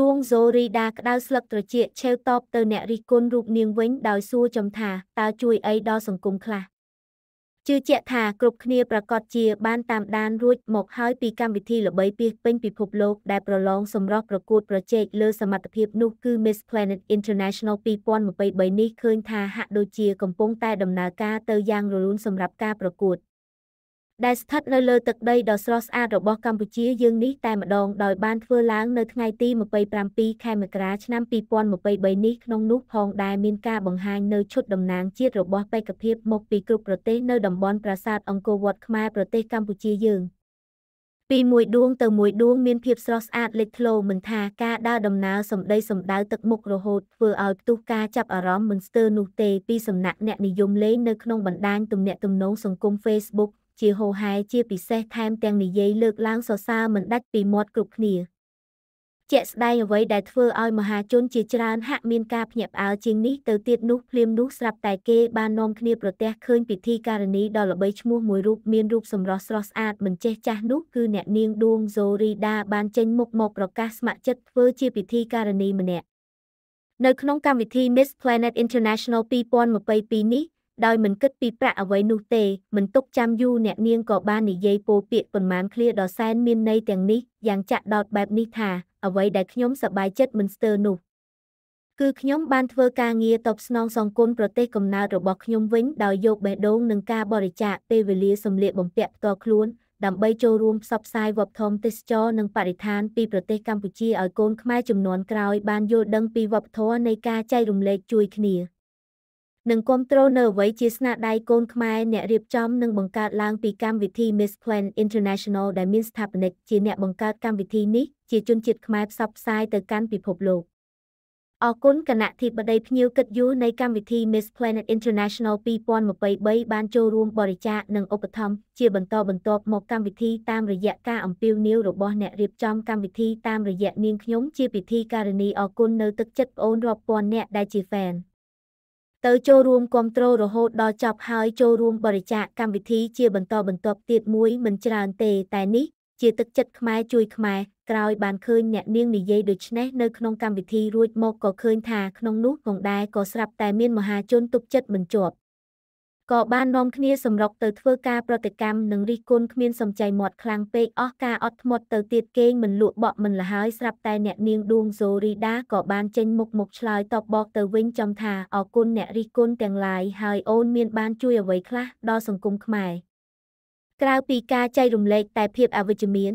ដួងសូរីដាក្តៅស្លឹកត្រចៀកឆេវតបទៅអ្នករិះគន់រូបនាងវិញដោយសួរចំថាតើជួយអីដល់សង្គមខ្លះជឿជាក់ថាគ្រប់គ្នាប្រកាសជាបានតាមដានរួចមកហើយពីកម្មវិធីល្បីពាសពេញពិភពលោកដែលប្រឡងសម្រាប់ប្រកួតប្រជែងលើសមត្ថភាពនោះគឺ Miss Planet International 2023នេះឃើញថាហាក់ដូចជាកំពុងតែដំណើរការទៅយ៉ាងរលូនសម្រាប់ការប្រកួត។ដែលស្ថិតនៅលើទឹកដីដ៏ស្រស់ស្អាតរបស់កម្ពុជាយើងនេះតែម្ដងដោយបានធ្វើឡើងនៅថ្ងៃទី27ខែមករាឆ្នាំ2023នេះក្នុងនោះផងដែរមានការបង្ហាញនៅឈុតតំណាងជាតិរបស់បេក្ខភាពមកពីគ្រប់ ប្រទេសនៅតំបន់ប្រាសាទអង្គរវត្តខ្មែរប្រទេសកម្ពុជាយើង ពីមួយដួងទៅមួយដួងមានភាពស្រស់ស្អាតលេចធ្លោមិនថាការដើរដំណើរសម្ដីសម្ដៅទឹកមុខរហូតធ្វើឲ្យផ្ទុះការចាប់អារម្មណ៍មិនស្ទើរនោះទេពីសំណាក់អ្នកនិយមលេងនៅក្នុងបណ្ដាញទំនាក់ទំនងសង្គម Facebook ជាហូហែជាពិសេសថែមទាំងនិយាយលើកឡើងសរសើរមិនដាច់ពីមាត់គ្រប់គ្នាជាក់ស្ដែងអ្វីដែលធ្វើឲ្យមហាជនជាច្រើនហាក់មានការភ្ញាក់ផ្អើលជាងនេះទៅទៀតនោះភ្លាមនោះស្រាប់តែគេបាននាំគ្នាប្រទះឃើញពិធីការនីដ៏ល្បីឈ្មោះមួយរូបមានរូបសម្រស់ស្រស់ស្អាតមិនចេះចាស់នោះគឺអ្នកនាងដួងសូរីដា បានចេញមុខមកប្រកាសស្ម័គ្រចិត្តធ្វើជាពិធីការនីម្នាក់នៅក្នុងកម្មវិធី Miss Planet International 2022នេះដោយមិនគិតពីប្រាក់អ្វីនោះទេមិនទុកចាំយូរអ្នក នាងក៏បាននិយាយពោលពាក្យប៉ុន្មានឃ្លាដ៏សែនមានន័យទាំងនេះយ៉ាងចាក់ដោតបែបនេះថាអ្វីដែលខ្ញុំសប្បាយចិត្តមិនស្ទើរនោះគឺខ្ញុំបានធ្វើការងារតបស្នងសង្គមប្រទេសកំណើតរបស់ខ្ញុំវិញ ដោយយកបេះដូងនឹងការបរិច្ចាគពេលវេលាសម្លៀកបំពាក់ផ្ទាល់ខ្លួនដើម្បីចូលរួមផ្សព្វផ្សាយវប្បធម៌ទេសចរនិងបរិស្ថាន ពីប្រទេសកម្ពុជាឲ្យកូនខ្មែរចំនួនក្រោយបានយល់ដឹងពីវប្បធម៌នៃការចែករំលែកជួយគ្នា។និងគ្រប់គ្រងនៅអ្វីជាស្នាដៃកូនខ្មែរអ្នករៀបចំនិងបង្កើតឡើងពីកម្មវិធី Miss Plan International ដែលមានស្ថាបនិកជាអ្នកបង្កើតកម្មវិធីនេះ ជាជនជាតិខ្មែរផ្សព្វផ្សាយទៅកាន់ពិភពលោកអគុណគណៈធិបតីភ្ញៀវកិត្តិយសនៃកម្មវិធី Miss Planet International 2023បានចូលរួមបរិច្ចាគនិងឧបត្ថម្ភជា បន្តបន្ទាប់មកកម្មវិធីតាមរយៈការអំពាវនាវរបស់អ្នករៀបចំកម្មវិធីតាមរយៈនាងខ្ញុំជាពិធីការនីអគុណនៅទឹកចិត្តប្អូនរាប់ពាន់អ្នកដែលជា fan ទៅចូលរួមគ្រប់គ្រងរហូតដល់ចប់ហើយចូលរួមបរិច្ចាគកម្មវិធីជាបន្តបន្ទាប់ទៀតមួយមិនច្រើនទេ តែនេះជាទឹកចិត្តខ្មែរជួយខ្មែរក្រោយបានឃើញអ្នកនាងនិយាយដូច្នេះនៅក្នុងកម្មវិធីរួចមកក៏ឃើញថាក្នុងនោះផងដែរក៏ស្រាប់តែមានមហាជនទុកចិត្តមិនជាប់ក៏បាននាំគ្នាសម្រុកទៅធ្វើការប្រតិកម្មនិងរិះគន់គ្មានសំចៃមាត់ខ្លាំងពេកអស់ការអត់ធ្មត់ទៅទៀតគេងមិនលក់បក់មិនលហើយស្រាប់តែ អ្នកនាងដួងសូរីដាក៏បានចេញមុខមកឆ្លើយតបបកទៅវិញចំថាអរគុណអ្នករិះគន់ទាំងឡាយហើយអូនមានបានជួយអ្វីខ្លះដល់សង្គមខ្មែរក្រៅពីការចែករំលែកតែភាពអវិជ្ជមាន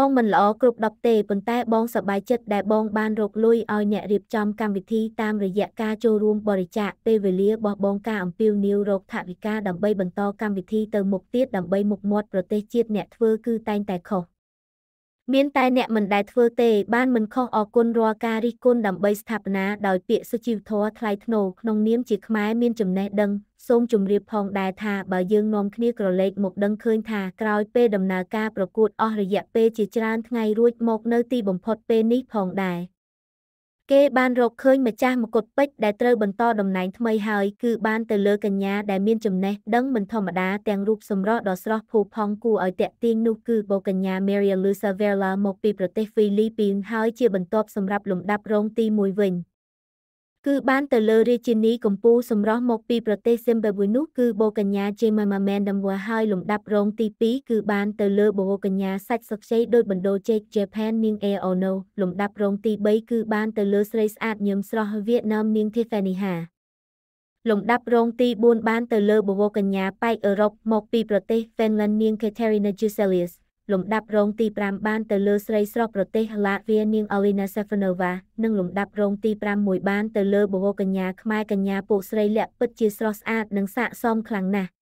បងមិនល្អគ្រប់ដប់ទេប៉ុន្តែបងសប្បាយចិត្តដែលបងបានរកលុយឲ្យអ្នករៀបចំកម្មវិធីតាមរយៈការចូលរួមបរិច្ចាគពេលវេលារបស់បងការអំពាវនាវរកថវិកាដើម្បីបន្តកម្មវិធីទៅមុខទៀតដើម្បីមុខមាត់ប្រទេសជាតិអ្នកធ្វើគឺតែងតែខុសមានតែអ្នកមិនដែលធ្វើទេបានមិនខុសអគុណរាល់ការរិះគន់ដើម្បីស្ថាបនាដោយពាក្យសុជីវធម៌ថ្លៃថ្នូរក្នុងនាមជាខ្មែរមានចំណេះដឹងសូមជម្រាបផងដែរថាបើយើងនាំគ្នាក្រឡេកមកដឹងឃើញថាក្រោយពេលដំណើរការប្រកួតអស់រយៈពេលជាច្រើនថ្ងៃរួចមកនៅទីបំផុតពេលនេះផងដែរគេបានរកឃើញម្ចាស់មកុដពេជ្រដែលត្រូវបន្តតំណែងថ្មីហើយគឺបានទៅលើកញ្ញាដែលមានចំណេះដឹងមិនធម្មតាទាំងរូបសម្រស់ដ៏ស្រស់ផូរផង់គួរឲ្យទាក់ទាញនោះគឺបុកញ្ញា Maria Luisa Vela មកពីប្រទេសហ្វីលីពីនហើយជាបន្ទាប់សម្រាប់លំដាប់រងទី1វិញ។គឺបានទៅលើរាជធានីកំពូលសម្រស់មកពីប្រទេសស៊ីមបាវេនោះគឺបូកញ្ញាជេម៉ាម៉ាមែនដំវើហើយលំដាប់រងទី2គឺបានទៅលើ បូកញ្ញាសាច់សុខជ័យដោយបណ្ដូជេក Japan នាង Aono លំដាប់រងទី3គឺបានទៅលើស្រីស្អាតញឹមស្រស់វៀតណាមនាង Tiffany Ha លំដាប់រងទី4បានទៅលើបូកញ្ញាប៉ែកអឺរ៉ុបមកពីប្រទេស Finland នាង Katerina Juselius លំដាប់រងទី5បានទៅលើស្រីស្រស់ប្រទេសឡាតវៀនាងអូលីណាសេហ្វាណូវ៉ានិងលំដាប់រងទី5មួយបានទៅលើបុរកញ្ញាខ្មែរកញ្ញាពួកស្រីលក្ខពិតជាស្រស់ស្អាតនិងស័ក្តិសមខ្លាំងណាស់។